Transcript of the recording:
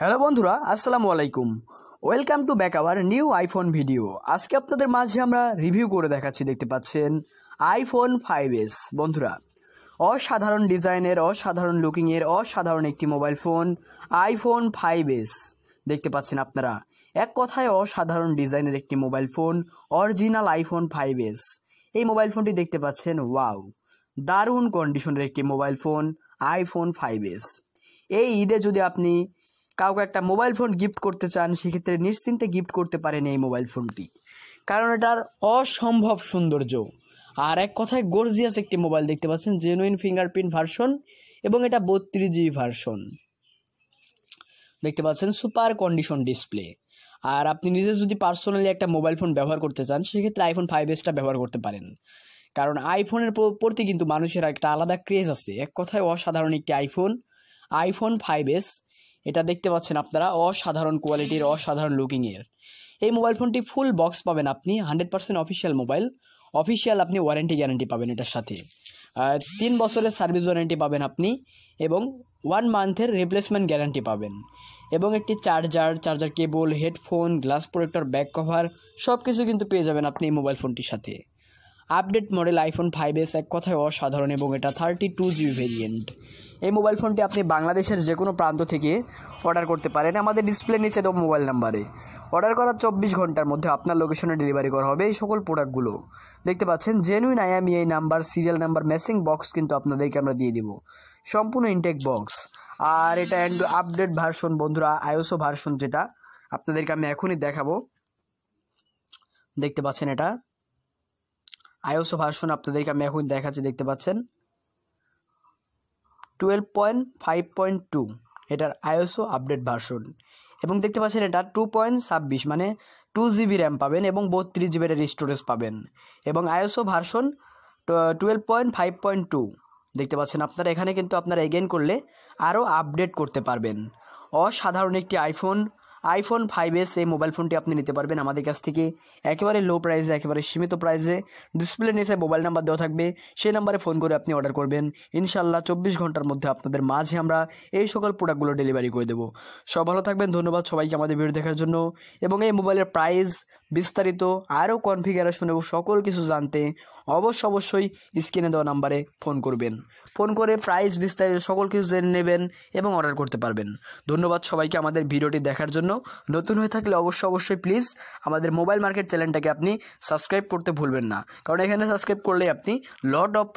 hello বন্ধুরা আসসালামু আলাইকুম welcome to back our new iPhone video আজকে আপনাদের মাঝে আমরা রিভিউ করে দেখাচ্ছি দেখতে পাচ্ছেন আইফোন ফাইভ এস বন্ধুরা অসাধারণ ডিজাইনের অসাধারণ লুকিংয়ের অসাধারণ একটি mobile phone iPhone five S দেখতে পাচ্ছেন আপনারা এক কথায় অসাধারণ ডিজাইনের একটি mobile phone original iPhone five S এই মোবাইল ফোনটি দেখতে পাচ্ছেন ওয়াও দারুণ কন্ডিশনের একটি mobile phone iPhone five S এই ঈদে যদি আপনি কাউকে একটা মোবাইল ফোন গিফট করতে চান সেক্ষেত্রে নিশ্চিন্তে গিফট করতে পারেন এই মোবাইল ফোনটি কারণ এটার অসম্ভব সৌন্দর্য আর এক কথায় গর্জিয়াস একটি মোবাইল দেখতে পাচ্ছেন জেনুইন ফিঙ্গারপ্রিন্ট ভার্সন এবং এটা বত্রিশ জিবি ভার্সন দেখতে পাচ্ছেন সুপার কন্ডিশন ডিসপ্লে আর আপনি নিজে যদি পার্সোনালি একটা মোবাইল ফোন ব্যবহার করতে চান সেক্ষেত্রে আইফোন ফাইভ এসটা ব্যবহার করতে পারেন কারণ আইফোনের প্রতি কিন্তু মানুষের একটা আলাদা ক্রেজ আছে এক কথায় অসাধারণ একটি আইফোন আইফোন ফাইভ এস এটা দেখতে পাচ্ছেন আপনারা অসাধারণ কোয়ালিটির অসাধারণ লুকিংয়ের এই মোবাইল ফোনটি ফুল বক্স পাবেন আপনি hundred percent official mobile official আপনি ওয়ারেন্টি গ্যারান্টি পাবেন এটার সাথে তিন বছরের সার্ভিস ওয়ারেন্টি পাবেন আপনি এবং ওয়ান মান্থের রিপ্লেসমেন্ট গ্যারান্টি পাবেন এবং একটি charger charger cable headphone glass protector back cover সব কিছু কিন্তু পেয়ে যাবেন আপনি এই মোবাইল ফোনটির সাথে update model iPhone five S এক কথায় অসাধারণ এবং এটা থার্টি টু জিবি ভেরিয়েন্ট এই মোবাইল ফোনটি আপনি বাংলাদেশের যে কোনো প্রান্ত থেকে অর্ডার করতে পারেন আমাদের ডিসপ্লে নিচে তো মোবাইল নাম্বারে অর্ডার করার চব্বিশ ঘন্টার মধ্যে আপনার লোকেশনে ডেলিভারি করা হবে এই সকল প্রোডাক্টগুলো দেখতে পাচ্ছেন জেনুইন আমি এই নাম্বার সিরিয়াল নাম্বার মেসিং বক্স কিন্তু আপনাদেরকে আমরা দিয়ে দেবো সম্পূর্ণ ইনটেক বক্স আর এটা অ্যান্ড আপডেট ভার্সন বন্ধুরা আইওসো ভার্সন যেটা আপনাদেরকে আমি এখনই দেখাবো দেখতে পাচ্ছেন এটা আইওসো ভার্সন আপনাদেরকে আমি এখন দেখাচ্ছি দেখতে পাচ্ছেন twelve point five point two এটার আইওসো আপডেট ভার্সন এবং দেখতে পাচ্ছেন এটা টু পয়েন্ট ছাব্বিশ মানে টু জিবি র্যাম পাবেন এবং বত্রিশ জিবি এটার স্টোরেজ পাবেন এবং iOS version twelve point five point two দেখতে পাচ্ছেন আপনারা এখানে কিন্তু আপনারা এগেন করলে আরও আপডেট করতে পারবেন অসাধারণ একটি আইফোন আইফোন ফাইভ এস এই মোবাইল ফোনটি আপনি নিতে পারবেন আমাদের কাছ থেকে একেবারে লো প্রাইসে একেবারে সীমিত প্রাইসে ডিসপ্লে নিচে মোবাইল নাম্বার দেওয়া থাকবে সেই নাম্বারে ফোন করে আপনি অর্ডার করবেন ইনশাল্লাহ চব্বিশ ঘন্টার মধ্যে আপনাদের মাঝে আমরা এই সকল প্রোডাক্টগুলো ডেলিভারি করে দেবো সব ভালো থাকবেন ধন্যবাদ সবাইকে আমাদের ভিডিও দেখার জন্য এবং এই মোবাইলের প্রাইস বিস্তারিত আরও কনফিগারেশন এবং সকল কিছু জানতে অবশ্য অবশ্যই স্ক্রিনে দেওয়া নাম্বারে ফোন করবেন ফোন করে প্রাইস বিস্তারিত সকল কিছু জেনে নেবেন এবং অর্ডার করতে পারবেন ধন্যবাদ সবাইকে আমাদের ভিডিওটি দেখার জন্য নতুন হয়ে থাকলে অবশ্যই অবশ্যই প্লিজ আমাদের মোবাইল মার্কেট চ্যানেলটাকে আপনি সাবস্ক্রাইব করতে ভুলবেন না কারণ এখানে সাবস্ক্রাইব করলে আপনি লট অফ